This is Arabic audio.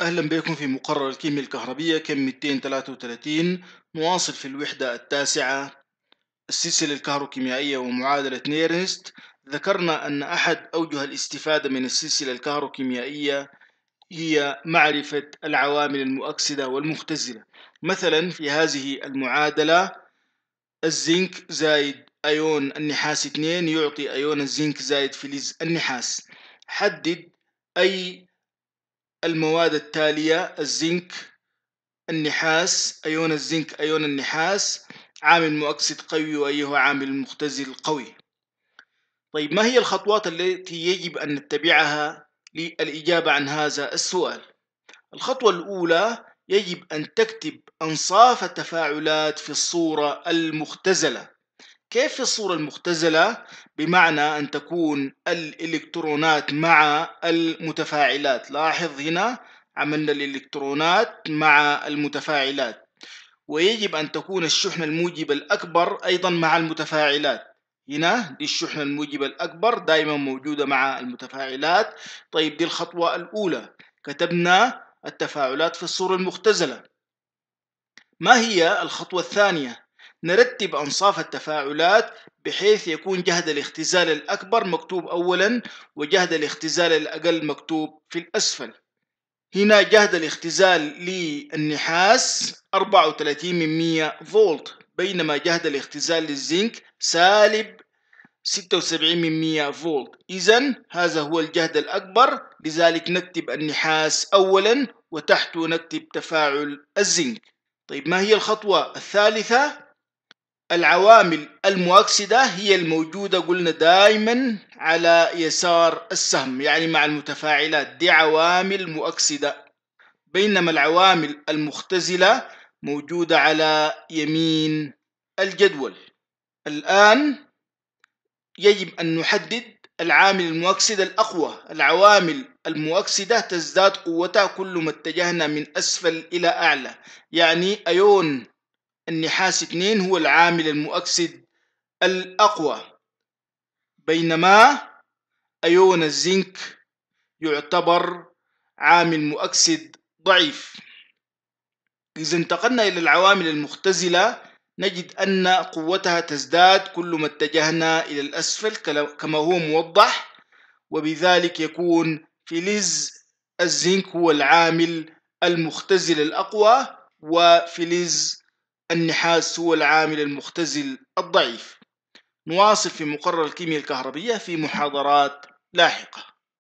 أهلا بكم في مقرر الكيمياء الكهربية كم 233 مواصل في الوحدة التاسعة السلسلة الكهروكيميائية ومعادلة نيرنست ذكرنا أن أحد أوجه الاستفادة من السلسلة الكهروكيميائية هي معرفة العوامل المؤكسدة والمختزلة مثلا في هذه المعادلة الزنك زائد أيون النحاس 2 يعطي أيون الزنك زائد فلز النحاس حدد أي المواد التالية الزنك النحاس أيون الزنك أيون النحاس عامل مؤكسد قوي وأيه عامل مختزل قوي طيب ما هي الخطوات التي يجب أن نتبعها للإجابة عن هذا السؤال الخطوة الأولى يجب أن تكتب أنصاف التفاعلات في الصورة المختزلة كيف الصورة المختزلة بمعنى أن تكون الإلكترونات مع المتفاعلات لاحظ هنا عملنا الإلكترونات مع المتفاعلات ويجب أن تكون الشحنة الموجبة الأكبر أيضا مع المتفاعلات هنا دي الشحنة الموجبة الأكبر دائما موجودة مع المتفاعلات طيب دي الخطوة الأولى كتبنا التفاعلات في الصورة المختزلة ما هي الخطوة الثانية؟ نرتب أنصاف التفاعلات بحيث يكون جهد الاختزال الأكبر مكتوب أولا وجهد الاختزال الأقل مكتوب في الأسفل هنا جهد الاختزال للنحاس 34 من 100 فولت بينما جهد الاختزال للزنك سالب 76 من 100 فولت إذا هذا هو الجهد الأكبر لذلك نكتب النحاس أولا وتحته نكتب تفاعل الزنك طيب ما هي الخطوة الثالثة؟ العوامل المؤكسدة هي الموجودة قلنا دائما على يسار السهم يعني مع المتفاعلات دي عوامل مؤكسدة بينما العوامل المختزلة موجودة على يمين الجدول الآن يجب أن نحدد العامل المؤكسد الأقوى العوامل المؤكسدة تزداد قوتها كلما اتجهنا من أسفل إلى أعلى يعني أيون النحاس 2 هو العامل المؤكسد الأقوى بينما أيون الزنك يعتبر عامل مؤكسد ضعيف إذا انتقلنا إلى العوامل المختزلة نجد أن قوتها تزداد كلما اتجهنا إلى الأسفل كما هو موضح وبذلك يكون فلز الزنك هو العامل المختزل الأقوى وفلز النحاس هو العامل المختزل الضعيف نواصل في مقرر الكيمياء الكهربية في محاضرات لاحقة